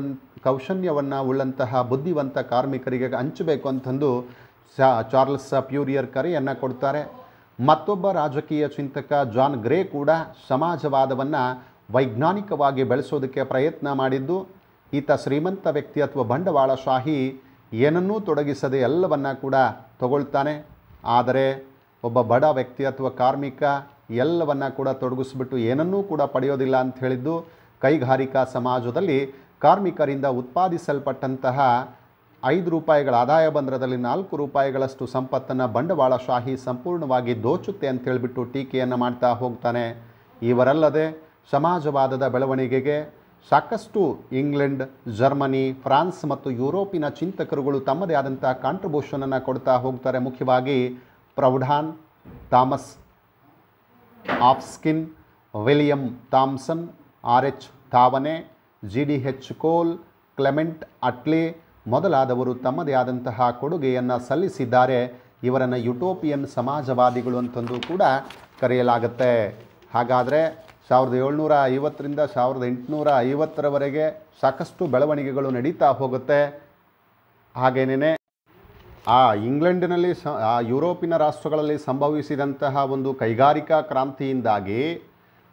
ಕೌಶಲ್ಯವನ್ನು ಉಳ್ಳಂತಹ ಬುದ್ಧಿವಂತ ಕಾರ್ಮಿಕರಿಗೆ ಹಂಚಬೇಕು ಅಂತಂದು ಸ ಚಾರ್ಲ್ಸ್ ಪ್ಯೂರಿಯರ್ ಕರೆಯನ್ನು ಕೊಡ್ತಾರೆ ಮತ್ತೊಬ್ಬ ರಾಜಕೀಯ ಚಿಂತಕ ಜಾನ್ ಗ್ರೇ ಕೂಡ ಸಮಾಜವಾದವನ್ನು ವೈಜ್ಞಾನಿಕವಾಗಿ ಬೆಳೆಸೋದಕ್ಕೆ ಪ್ರಯತ್ನ ಮಾಡಿದ್ದು ಈತ ಶ್ರೀಮಂತ ವ್ಯಕ್ತಿ ಅಥವಾ ಬಂಡವಾಳಶಾಹಿ ಏನನ್ನೂ ತೊಡಗಿಸದೆ ಎಲ್ಲವನ್ನ ಕೂಡ ತಗೊಳ್ತಾನೆ ಆದರೆ ಒಬ್ಬ ಬಡ ವ್ಯಕ್ತಿ ಅಥವಾ ಕಾರ್ಮಿಕ ಎಲ್ಲವನ್ನ ಕೂಡ ತೊಡಗಿಸ್ಬಿಟ್ಟು ಏನನ್ನೂ ಕೂಡ ಪಡೆಯೋದಿಲ್ಲ ಅಂತ ಹೇಳಿದ್ದು ಕೈಗಾರಿಕಾ ಸಮಾಜದಲ್ಲಿ ಕಾರ್ಮಿಕರಿಂದ ಉತ್ಪಾದಿಸಲ್ಪಟ್ಟಂತಹ ಐದು ರೂಪಾಯಿಗಳ ಆದಾಯ ಬಂದರದಲ್ಲಿ ನಾಲ್ಕು ರೂಪಾಯಿಗಳಷ್ಟು ಸಂಪತ್ತನ್ನು ಬಂಡವಾಳಶಾಹಿ ಸಂಪೂರ್ಣವಾಗಿ ದೋಚುತ್ತೆ ಅಂತ ಹೇಳಿಬಿಟ್ಟು ಟೀಕೆಯನ್ನು ಮಾಡ್ತಾ ಹೋಗ್ತಾನೆ ಇವರಲ್ಲದೆ ಸಮಾಜವಾದದ ಬೆಳವಣಿಗೆಗೆ ಸಾಕಷ್ಟು ಇಂಗ್ಲೆಂಡ್ ಜರ್ಮನಿ ಫ್ರಾನ್ಸ್ ಮತ್ತು ಯುರೋಪಿನ ಚಿಂತಕರುಗಳು ತಮ್ಮದೇ ಆದಂಥ ಕಾಂಟ್ರಿಬ್ಯೂಷನನ್ನು ಕೊಡ್ತಾ ಹೋಗ್ತಾರೆ ಮುಖ್ಯವಾಗಿ Proudhon Thomas Hodgskin William Thompson R H Tawney G D H Cole Clement ಅಟ್ಲಿ ಮೊದಲಾದವರು ತಮ್ಮದೇ ಆದಂತಹ ಕೊಡುಗೆಯನ್ನು ಸಲ್ಲಿಸಿದ್ದಾರೆ ಇವರನ್ನು ಯುಟೋಪಿಯನ್ ಸಮಾಜವಾದಿಗಳು ಅಂತಂದು ಕೂಡ ಕರೆಯಲಾಗುತ್ತೆ ಹಾಗಾದರೆ ಸಾವಿರದ ಏಳ್ನೂರ ಐವತ್ತರಿಂದ ಸಾವಿರದ ಎಂಟುನೂರ ಐವತ್ತರವರೆಗೆ ಸಾಕಷ್ಟು ಬೆಳವಣಿಗೆಗಳು ನಡೀತಾ ಹೋಗುತ್ತೆ ಹಾಗೇನೇ ಆ ಇಂಗ್ಲೆಂಡಿನಲ್ಲಿ ಸ ಆ ಯುರೋಪಿನ ರಾಷ್ಟ್ರಗಳಲ್ಲಿ ಸಂಭವಿಸಿದಂತಹ ಒಂದು ಕೈಗಾರಿಕಾ ಕ್ರಾಂತಿಯಿಂದಾಗಿ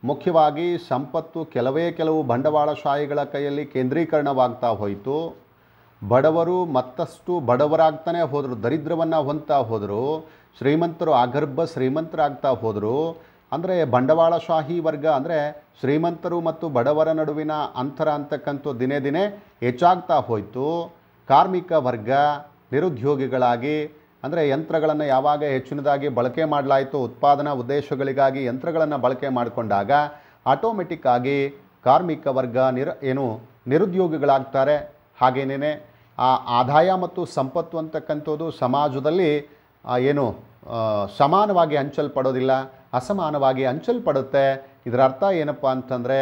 ಮುಖ್ಯವಾಗಿ ಸಂಪತ್ತು ಕೆಲವೇ ಕೆಲವು ಬಂಡವಾಳಶಾಹಿಗಳ ಕೈಯಲ್ಲಿ ಕೇಂದ್ರೀಕರಣವಾಗ್ತಾ ಹೋಯಿತು ಬಡವರು ಮತ್ತಷ್ಟು ಬಡವರಾಗ್ತಾನೆ ಹೋದರು ದರಿದ್ರವನ್ನು ಹೊಂತಾ ಹೋದರು ಶ್ರೀಮಂತರು ಅಗರ್ಭ ಶ್ರೀಮಂತರಾಗ್ತಾ ಹೋದರು ಅಂದರೆ ಬಂಡವಾಳಶಾಹಿ ವರ್ಗ ಅಂದರೆ ಶ್ರೀಮಂತರು ಮತ್ತು ಬಡವರ ನಡುವಿನ ಅಂತರ ಅಂತಕ್ಕಂಥ ದಿನೇ ದಿನೇ ಹೆಚ್ಚಾಗ್ತಾ ಹೋಯಿತು ಕಾರ್ಮಿಕ ವರ್ಗ ನಿರುದ್ಯೋಗಿಗಳಾಗಿ ಅಂದರೆ ಯಂತ್ರಗಳನ್ನು ಯಾವಾಗ ಹೆಚ್ಚಿನದಾಗಿ ಬಳಕೆ ಮಾಡಲಾಯಿತು ಉತ್ಪಾದನಾ ಉದ್ದೇಶಗಳಿಗಾಗಿ ಯಂತ್ರಗಳನ್ನು ಬಳಕೆ ಮಾಡಿಕೊಂಡಾಗ ಆಟೋಮೆಟಿಕ್ಕಾಗಿ ಕಾರ್ಮಿಕ ವರ್ಗ ನಿರ ಏನು ನಿರುದ್ಯೋಗಿಗಳಾಗ್ತಾರೆ ಹಾಗೇನೇ ಆ ಆದಾಯ ಮತ್ತು ಸಂಪತ್ತು ಅಂತಕ್ಕಂಥದ್ದು ಸಮಾಜದಲ್ಲಿ ಏನು ಸಮಾನವಾಗಿ ಹಂಚಲ್ಪಡೋದಿಲ್ಲ ಅಸಮಾನವಾಗಿ ಹಂಚಲ್ಪಡುತ್ತೆ ಇದರ ಅರ್ಥ ಏನಪ್ಪ ಅಂತಂದರೆ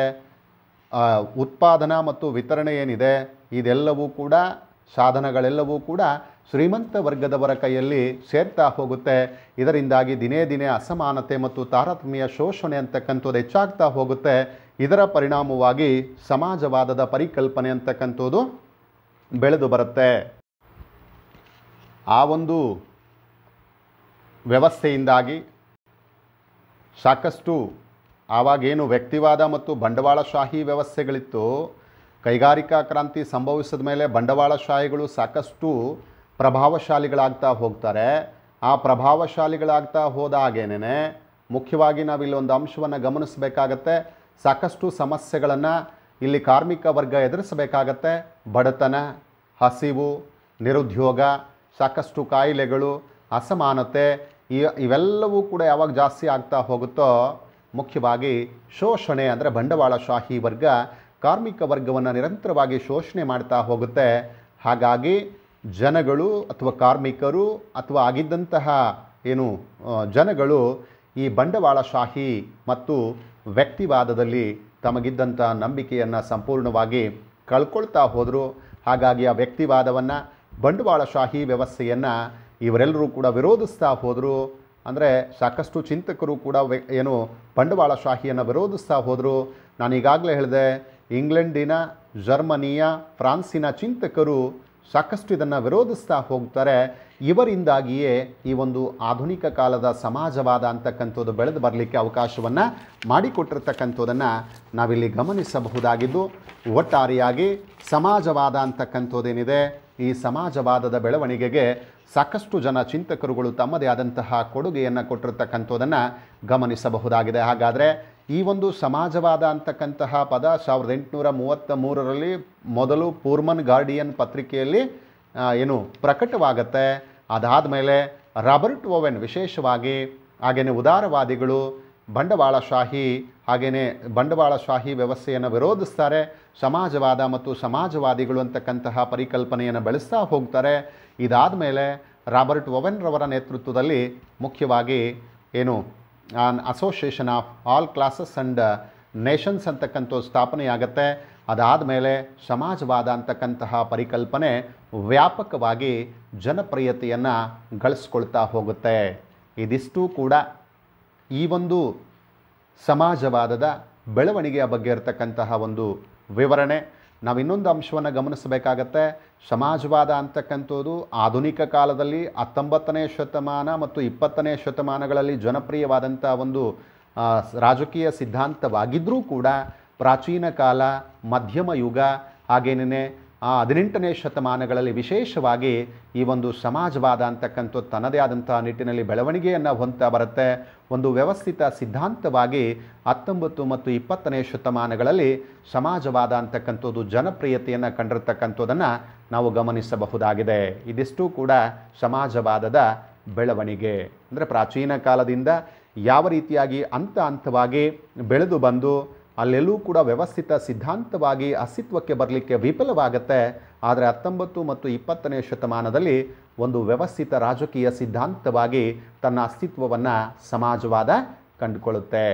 ಉತ್ಪಾದನಾ ಮತ್ತು ವಿತರಣೆ ಏನಿದೆ ಇದೆಲ್ಲವೂ ಕೂಡ ಸಾಧನಗಳೆಲ್ಲವೂ ಕೂಡ ಶ್ರೀಮಂತ ವರ್ಗದವರ ಕೈಯಲ್ಲಿ ಸೇರ್ತಾ ಹೋಗುತ್ತೆ ಇದರಿಂದಾಗಿ ದಿನೇ ದಿನೇ ಅಸಮಾನತೆ ಮತ್ತು ತಾರತಮ್ಯ ಶೋಷಣೆ ಅಂತಕ್ಕಂಥದ್ದು ಹೆಚ್ಚಾಗ್ತಾ ಹೋಗುತ್ತೆ ಇದರ ಪರಿಣಾಮವಾಗಿ ಸಮಾಜವಾದದ ಪರಿಕಲ್ಪನೆ ಅಂತಕ್ಕಂಥದ್ದು ಬೆಳೆದು ಬರುತ್ತೆ ಆ ಒಂದು ವ್ಯವಸ್ಥೆಯಿಂದಾಗಿ ಸಾಕಷ್ಟು ಆವಾಗೇನು ವ್ಯಕ್ತಿವಾದ ಮತ್ತು ಬಂಡವಾಳಶಾಹಿ ವ್ಯವಸ್ಥೆಗಳಿತ್ತು ಕೈಗಾರಿಕಾ ಕ್ರಾಂತಿ ಸಂಭವಿಸಿದ ಮೇಲೆ ಬಂಡವಾಳಶಾಹಿಗಳು ಸಾಕಷ್ಟು ಪ್ರಭಾವಶಾಲಿಗಳಾಗ್ತಾ ಹೋಗ್ತಾರೆ ಆ ಪ್ರಭಾವಶಾಲಿಗಳಾಗ್ತಾ ಹೋದ ಹಾಗೇನೇ ಮುಖ್ಯವಾಗಿ ನಾವಿಲ್ಲೊಂದು ಅಂಶವನ್ನು ಗಮನಿಸಬೇಕಾಗತ್ತೆ ಸಾಕಷ್ಟು ಸಮಸ್ಯೆಗಳನ್ನು ಇಲ್ಲಿ ಕಾರ್ಮಿಕ ವರ್ಗ ಎದುರಿಸಬೇಕಾಗತ್ತೆ ಬಡತನ ಹಸಿವು ನಿರುದ್ಯೋಗ ಸಾಕಷ್ಟು ಕಾಯಿಲೆಗಳು ಅಸಮಾನತೆ ಇವೆಲ್ಲವೂ ಕೂಡ ಯಾವಾಗ ಜಾಸ್ತಿ ಆಗ್ತಾ ಹೋಗುತ್ತೋ ಮುಖ್ಯವಾಗಿ ಶೋಷಣೆ ಅಂದರೆ ಬಂಡವಾಳಶಾಹಿ ವರ್ಗ ಕಾರ್ಮಿಕ ವರ್ಗವನ್ನು ನಿರಂತರವಾಗಿ ಶೋಷಣೆ ಮಾಡ್ತಾ ಹೋಗುತ್ತೆ ಹಾಗಾಗಿ ಜನಗಳು ಅಥವಾ ಕಾರ್ಮಿಕರು ಅಥವಾ ಆಗಿದ್ದಂತಹ ಏನು ಜನಗಳು ಈ ಬಂಡವಾಳಶಾಹಿ ಮತ್ತು ವ್ಯಕ್ತಿವಾದದಲ್ಲಿ ತಮಗಿದ್ದಂಥ ನಂಬಿಕೆಯನ್ನು ಸಂಪೂರ್ಣವಾಗಿ ಕಳ್ಕೊಳ್ತಾ ಹೋದರು ಹಾಗಾಗಿ ಆ ವ್ಯಕ್ತಿವಾದವನ್ನು ಬಂಡವಾಳಶಾಹಿ ವ್ಯವಸ್ಥೆಯನ್ನು ಇವರೆಲ್ಲರೂ ಕೂಡ ವಿರೋಧಿಸ್ತಾ ಹೋದರು ಅಂದರೆ ಸಾಕಷ್ಟು ಚಿಂತಕರು ಕೂಡ ಏನು ಬಂಡವಾಳಶಾಹಿಯನ್ನು ವಿರೋಧಿಸ್ತಾ ಹೋದರು ನಾನು ಹೇಳಿದೆ ಇಂಗ್ಲೆಂಡಿನ ಜರ್ಮನಿಯ ಫ್ರಾನ್ಸಿನ ಚಿಂತಕರು ಸಾಕಷ್ಟು ಇದನ್ನು ವಿರೋಧಿಸ್ತಾ ಹೋಗ್ತಾರೆ ಇವರಿಂದಾಗಿಯೇ ಈ ಒಂದು ಆಧುನಿಕ ಕಾಲದ ಸಮಾಜವಾದ ಅಂತಕ್ಕಂಥದ್ದು ಬೆಳೆದು ಬರಲಿಕ್ಕೆ ಅವಕಾಶವನ್ನು ಮಾಡಿಕೊಟ್ಟಿರ್ತಕ್ಕಂಥದ್ದನ್ನು ನಾವಿಲ್ಲಿ ಗಮನಿಸಬಹುದಾಗಿದ್ದು ಒಟ್ಟಾರೆಯಾಗಿ ಸಮಾಜವಾದ ಅಂತಕ್ಕಂಥದ್ದೇನಿದೆ ಈ ಸಮಾಜವಾದದ ಬೆಳವಣಿಗೆಗೆ ಸಾಕಷ್ಟು ಜನ ಚಿಂತಕರುಗಳು ತಮ್ಮದೇ ಆದಂತಹ ಕೊಡುಗೆಯನ್ನು ಕೊಟ್ಟಿರ್ತಕ್ಕಂಥದ್ದನ್ನು ಗಮನಿಸಬಹುದಾಗಿದೆ ಹಾಗಾದರೆ ಈ ಒಂದು ಸಮಾಜವಾದ ಅಂತಕ್ಕಂತಹ ಪದ ಸಾವಿರದ ಎಂಟುನೂರ ಮೂವತ್ತ ಮೂರರಲ್ಲಿ ಮೊದಲು ಪೂರ್ಮನ್ ಗಾರ್ಡಿಯನ್ ಪತ್ರಿಕೆಯಲ್ಲಿ ಏನು ಪ್ರಕಟವಾಗತ್ತೆ ಅದಾದ ಮೇಲೆ ರಾಬರ್ಟ್ ಓವೆನ್ ವಿಶೇಷವಾಗಿ ಹಾಗೆಯೇ ಉದಾರವಾದಿಗಳು ಬಂಡವಾಳಶಾಹಿ ಹಾಗೆಯೇ ಬಂಡವಾಳಶಾಹಿ ವ್ಯವಸ್ಥೆಯನ್ನು ವಿರೋಧಿಸ್ತಾರೆ ಸಮಾಜವಾದ ಮತ್ತು ಸಮಾಜವಾದಿಗಳು ಅಂತಕ್ಕಂತಹ ಪರಿಕಲ್ಪನೆಯನ್ನು ಬೆಳೆಸ್ತಾ ಹೋಗ್ತಾರೆ ಇದಾದ ಮೇಲೆ ರಾಬರ್ಟ್ ಓವೆನ್ರವರ ನೇತೃತ್ವದಲ್ಲಿ ಮುಖ್ಯವಾಗಿ ಏನು an association of all classes and nations ಅಂತಕ್ಕಂಥ ಸ್ಥಾಪನೆಯಾಗತ್ತೆ ಅದಾದ ಮೇಲೆ ಸಮಾಜವಾದ ಅಂತಕ್ಕಂತಹ ಪರಿಕಲ್ಪನೆ ವ್ಯಾಪಕವಾಗಿ ಜನಪ್ರಿಯತೆಯನ್ನು ಗಳಿಸ್ಕೊಳ್ತಾ ಹೋಗುತ್ತೆ ಇದಿಷ್ಟು ಕೂಡ ಈ ಒಂದು ಸಮಾಜವಾದದ ಬೆಳವಣಿಗೆಯ ಬಗ್ಗೆ ಇರತಕ್ಕಂತಹ ಒಂದು ವಿವರಣೆ ನಾವು ಇನ್ನೊಂದು ಅಂಶವನ್ನು ಗಮನಿಸಬೇಕಾಗತ್ತೆ ಸಮಾಜವಾದ ಅಂತಕ್ಕಂಥದ್ದು ಆಧುನಿಕ ಕಾಲದಲ್ಲಿ ಹತ್ತೊಂಬತ್ತನೇ ಶತಮಾನ ಮತ್ತು ಇಪ್ಪತ್ತನೇ ಶತಮಾನಗಳಲ್ಲಿ ಜನಪ್ರಿಯವಾದಂಥ ಒಂದು ರಾಜಕೀಯ ಸಿದ್ಧಾಂತವಾಗಿದ್ದರೂ ಕೂಡ ಪ್ರಾಚೀನ ಕಾಲ ಮಧ್ಯಮ ಯುಗ ಹಾಗೇನೇ ಆ ಹದಿನೆಂಟನೇ ಶತಮಾನಗಳಲ್ಲಿ ವಿಶೇಷವಾಗಿ ಈ ಒಂದು ಸಮಾಜವಾದ ಅಂತಕ್ಕಂಥ ತನ್ನದೇ ಆದಂಥ ನಿಟ್ಟಿನಲ್ಲಿ ಬೆಳವಣಿಗೆಯನ್ನು ಹೊಂತ ಬರುತ್ತೆ ಒಂದು ವ್ಯವಸ್ಥಿತ ಸಿದ್ಧಾಂತವಾಗಿ ಹತ್ತೊಂಬತ್ತು ಮತ್ತು ಇಪ್ಪತ್ತನೇ ಶತಮಾನಗಳಲ್ಲಿ ಸಮಾಜವಾದ ಅಂತಕ್ಕಂಥದ್ದು ಜನಪ್ರಿಯತೆಯನ್ನು ಕಂಡಿರ್ತಕ್ಕಂಥದ್ದನ್ನು ನಾವು ಗಮನಿಸಬಹುದಾಗಿದೆ ಇದಿಷ್ಟು ಕೂಡ ಸಮಾಜವಾದದ ಬೆಳವಣಿಗೆ ಅಂದರೆ ಪ್ರಾಚೀನ ಕಾಲದಿಂದ ಯಾವ ರೀತಿಯಾಗಿ ಹಂತ ಹಂತವಾಗಿ ಬೆಳೆದು ಬಂದು ಅಲ್ಲೆಲ್ಲೂ ಕೂಡ ವ್ಯವಸ್ಥಿತ ಸಿದ್ಧಾಂತವಾಗಿ ಅಸ್ತಿತ್ವಕ್ಕೆ ಬರಲಿಕ್ಕೆ ವಿಫಲವಾಗುತ್ತೆ ಆದರೆ ಹತ್ತೊಂಬತ್ತು ಮತ್ತು ಇಪ್ಪತ್ತನೇ ಶತಮಾನದಲ್ಲಿ ಒಂದು ವ್ಯವಸ್ಥಿತ ರಾಜಕೀಯ ಸಿದ್ಧಾಂತವಾಗಿ ತನ್ನ ಅಸ್ತಿತ್ವವನ್ನು ಸಮಾಜವಾದ ಕಂಡುಕೊಳ್ಳುತ್ತೆ